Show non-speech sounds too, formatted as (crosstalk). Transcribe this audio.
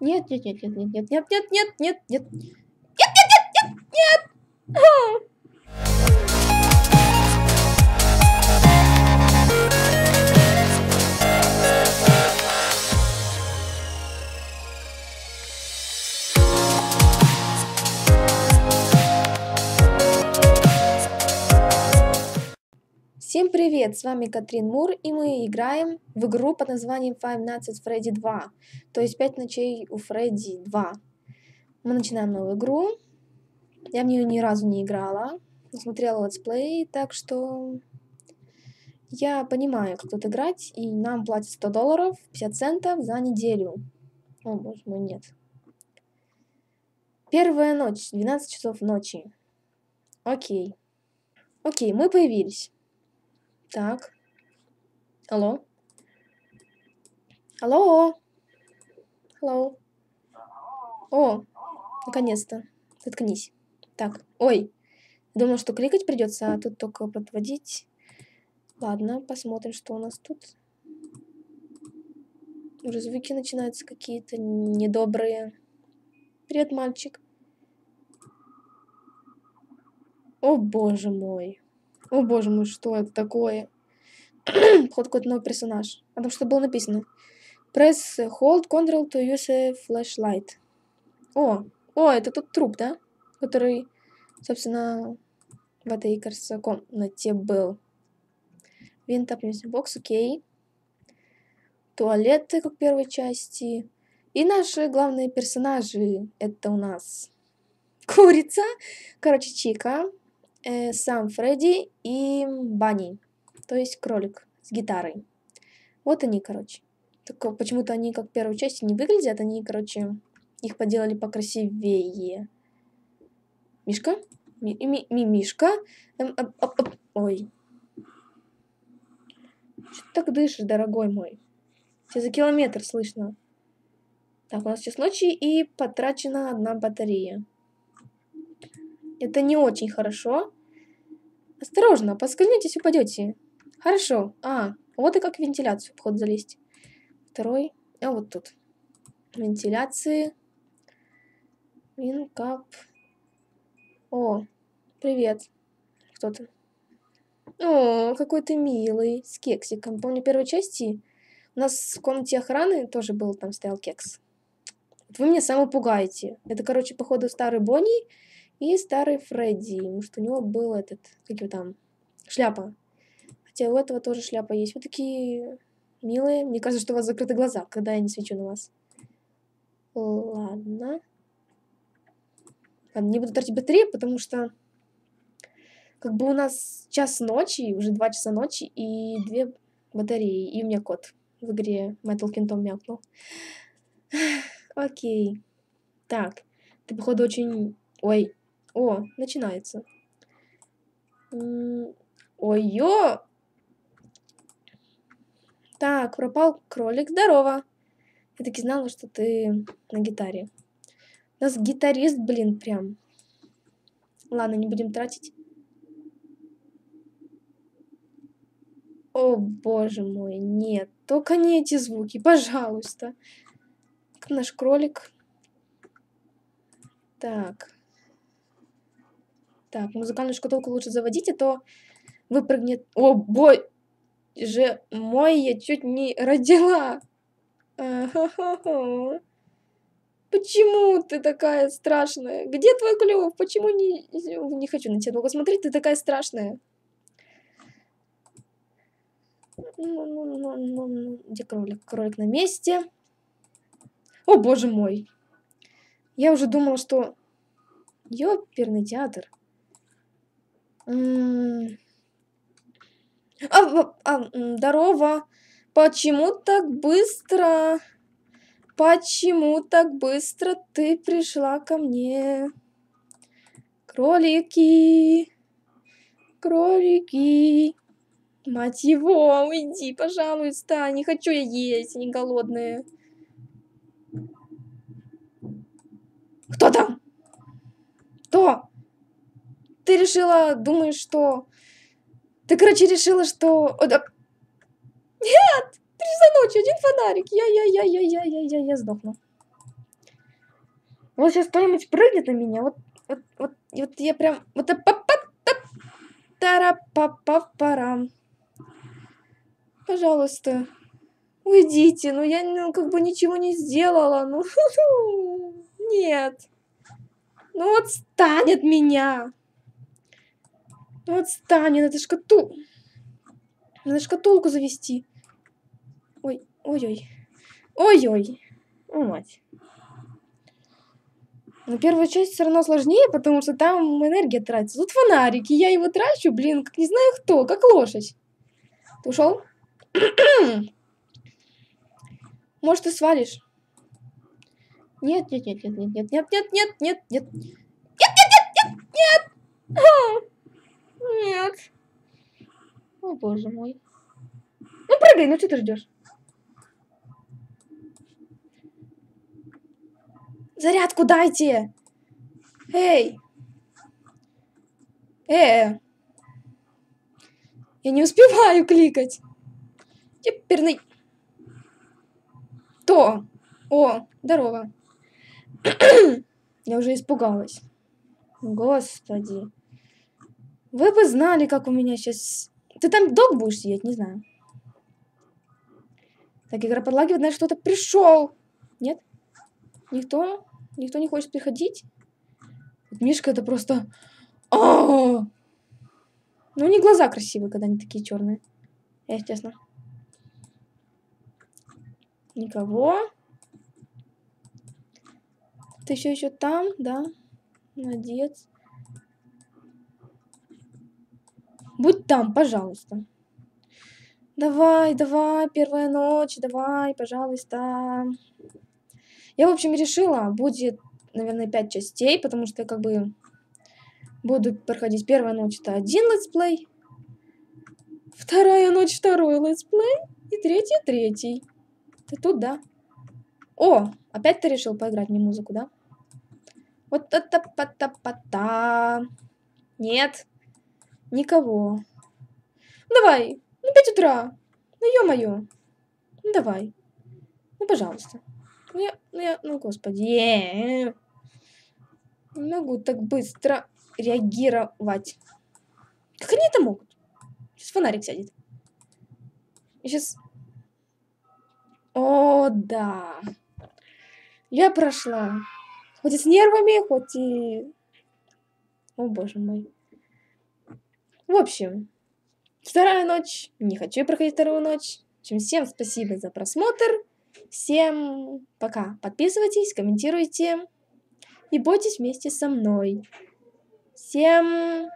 Нет, нет, нет, нет, нет, нет, нет, нет, нет, нет, нет. Всем привет, с вами Катрин Мур, и мы играем в игру под названием Five Nights at Freddy 2, то есть 5 ночей у Фредди 2. Мы начинаем новую игру, я в нее ни разу не играла, смотрела летсплей, так что я понимаю, как тут играть, и нам платят 100 долларов, 50 центов за неделю. О, боже мой, нет. Первая ночь, 12 часов ночи. Окей. Окей, мы появились. Так. Алло. Алло. Алло. О, наконец-то. Заткнись. Так, ой. Думал, что кликать придется, а тут только подводить. Ладно, посмотрим, что у нас тут. Уже звуки начинаются какие-то недобрые. Привет, мальчик. О, боже мой. О боже мой, что это такое? (clears throat) Ход какой-то новый персонаж. А там что было написано? Press hold control to use a flashlight. О, о, это тот труп, да? Который, собственно, в этой, кажется, комнате был. Винтап, бокс, окей. Туалеты, как первой части. И наши главные персонажи, это у нас курица, короче, Чика, э, сам Фредди и Банни, то есть кролик с гитарой. Вот они, короче. Так э, почему-то они как первой части не выглядят, они, короче, их поделали покрасивее. Мишка? Ми Мишка? Эм, ой. Что ты так дышишь, дорогой мой? Тебя за километр слышно. Так, у нас сейчас ночи и потрачена одна батарея. Это не очень хорошо. «Осторожно, подскользнитесь, упадете». «Хорошо. А, вот и как вентиляцию в залезть». Второй. А вот тут. Вентиляции. Винкап. О, привет. Кто ты? О, какой ты милый, с кексиком. Помню, первой части у нас в комнате охраны тоже был, там стоял кекс. Вы меня самопугаете. Это, короче, походу, старый Бонни и старый Фредди, потому что у него был этот, как его там, шляпа. Хотя у этого тоже шляпа есть. Вы такие милые. Мне кажется, что у вас закрыты глаза, когда я не свечу на вас. Ладно. Ладно, не буду тратить батареи, потому что как бы у нас час ночи, уже два часа ночи и две батареи. И у меня кот в игре Metal Kingdom мякнул. Окей. Так. Ты, походу, очень... Ой, о, начинается. Ой-ё! Так, пропал кролик, здорово. Я так и знала, что ты на гитаре. У нас гитарист, блин, прям. Ладно, не будем тратить. О, боже мой, нет. Только не эти звуки, пожалуйста. Наш кролик. Так. Так, ну, музыкальную шкатулку лучше заводите, то выпрыгнет... О, боже мой, я чуть не родила! Почему ты такая страшная? Где твой клюв? Почему не... Не хочу на тебя смотреть, ты такая страшная. Где кролик? Кролик на месте. О, боже мой. Я уже думала, что... Ёперный театр. А, а, здорово. Почему так быстро? Почему так быстро ты пришла ко мне? Кролики. Кролики. Мать его, уйди, пожалуйста. Не хочу я есть, не голодная. Кто там? Кто? решила, думаешь, что... Ты, короче, решила, что... О, да... Нет! Три за ночь, один фонарик. Я-я-я-я-я-я-я-я сдохну. Вот сейчас кто-нибудь прыгнет на меня. Вот, вот, вот, вот я прям... Вот это Тарапапапарам. Пожалуйста, уйдите. Ну, я ну, как бы ничего не сделала. Ну, (laughs) нет. Ну, отстань от меня. Ну отстань, мне надо шкатул... Надо шкатулку завести. Ой, ой-ой. Ой-ой. О, мать. Но первая часть все равно сложнее, потому что там энергия тратится. Тут фонарики, я его трачу, блин, как не знаю кто, как лошадь. Ты ушел? Может, ты свалишь? Нет, нет, нет, нет, нет, нет, нет, нет, нет, нет, нет, нет, нет, нет, нет, нет, нет, нет, боже мой. Ну прыгай, ну что ты ждешь? Зарядку дайте! Эй! Э! Я не успеваю кликать. Теперь То! О, здорово. Я уже испугалась. Господи. Вы бы знали, как у меня сейчас ты там долго будешь сидеть, не знаю. Так, игра подлагивает, значит, кто-то пришел. Нет? Никто? Никто не хочет приходить? Мишка это просто... А -а -а! Ну, не глаза красивые, когда они такие черные. Естественно. Никого. Ты все еще там, да? Молодец. Будь там, пожалуйста. Давай, давай, первая ночь, давай, пожалуйста. Я, в общем, решила, будет, наверное, пять частей, потому что я как бы буду проходить первая ночь, это один летсплей, вторая ночь, второй летсплей, и третий, третий. Ты тут, да? О, опять ты решил поиграть мне музыку, да? Вот это пата пата Нет. Никого. Ну, давай, ну пять утра. Ну ё-моё. Ну давай. Ну пожалуйста. Ну я, ну я, ну господи. Э, не могу так быстро реагировать. Как они это могут? Сейчас фонарик сядет. И Сейчас... О, да. Я прошла. Хоть и с нервами, хоть и... О, боже мой. В общем, вторая ночь. Не хочу проходить вторую ночь. Чем всем спасибо за просмотр. Всем пока. Подписывайтесь, комментируйте и бойтесь вместе со мной. Всем